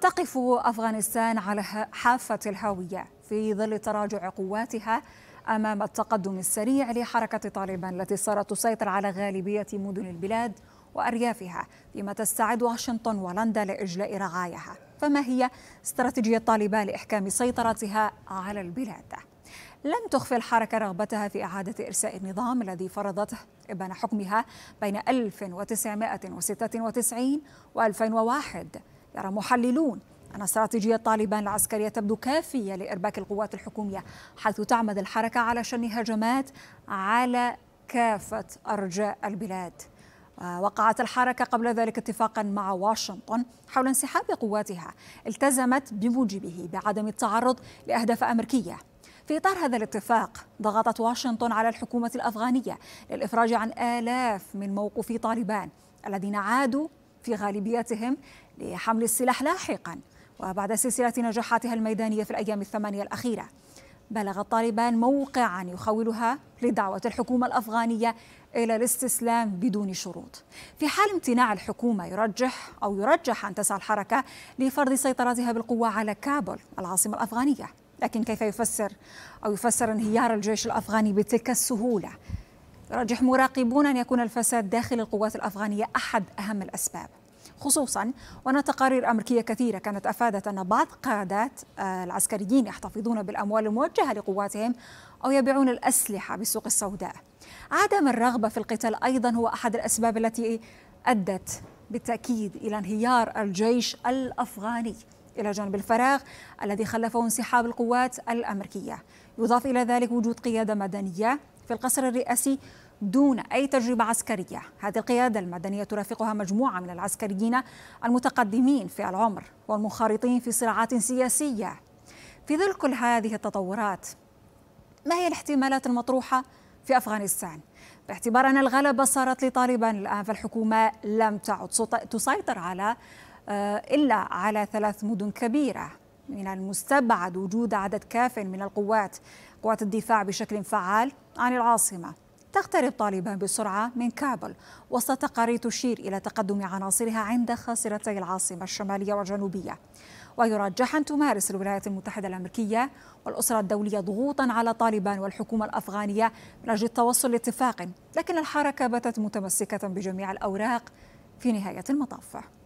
تقف افغانستان على حافه الهاويه في ظل تراجع قواتها امام التقدم السريع لحركه طالبان التي صارت تسيطر على غالبيه مدن البلاد واريافها فيما تستعد واشنطن ولندا لاجلاء رعايها فما هي استراتيجيه طالبان لاحكام سيطرتها على البلاد لم تخفي الحركة رغبتها في إعادة إرساء النظام الذي فرضته إبان حكمها بين 1996 و 2001 يرى محللون أن استراتيجية طالبان العسكرية تبدو كافية لإرباك القوات الحكومية حيث تعمد الحركة على شن هجمات على كافة أرجاء البلاد آه، وقعت الحركة قبل ذلك اتفاقا مع واشنطن حول انسحاب قواتها التزمت بموجبه بعدم التعرض لأهداف أمريكية في إطار هذا الاتفاق ضغطت واشنطن على الحكومة الأفغانية للإفراج عن آلاف من موقوفي طالبان الذين عادوا في غالبيتهم لحمل السلاح لاحقا وبعد سلسلة نجاحاتها الميدانية في الأيام الثمانية الأخيرة بلغ طالبان موقعا يخولها لدعوة الحكومة الأفغانية إلى الاستسلام بدون شروط في حال امتناع الحكومة يرجح أو يرجح أن تسعى الحركة لفرض سيطرتها بالقوة على كابول العاصمة الأفغانية لكن كيف يفسر أو يفسر انهيار الجيش الأفغاني بتلك السهولة يرجح مراقبون أن يكون الفساد داخل القوات الأفغانية أحد أهم الأسباب خصوصا وأن تقارير أمريكية كثيرة كانت أفادت أن بعض قادات آه، العسكريين يحتفظون بالأموال الموجهة لقواتهم أو يبيعون الأسلحة بالسوق السوداء عدم الرغبة في القتال أيضا هو أحد الأسباب التي أدت بالتأكيد إلى انهيار الجيش الأفغاني إلى جانب الفراغ الذي خلفه انسحاب القوات الأمريكية يضاف إلى ذلك وجود قيادة مدنية في القصر الرئاسي دون أي تجربة عسكرية هذه القيادة المدنية ترافقها مجموعة من العسكريين المتقدمين في العمر والمنخرطين في صراعات سياسية في ظل كل هذه التطورات ما هي الاحتمالات المطروحة في أفغانستان؟ باعتبار أن الغلبة صارت لطالبان الآن فالحكومة لم تعد تسيطر على آه، إلا على ثلاث مدن كبيرة من المستبعد وجود عدد كاف من القوات قوات الدفاع بشكل فعال عن العاصمة تقترب طالبان بسرعة من كابل وسط تقارير تشير إلى تقدم عناصرها عند خاصرتي العاصمة الشمالية والجنوبية ويرجح أن تمارس الولايات المتحدة الأمريكية والأسرة الدولية ضغوطا على طالبان والحكومة الأفغانية من أجل التوصل لاتفاق لكن الحركة باتت متمسكة بجميع الأوراق في نهاية المطاف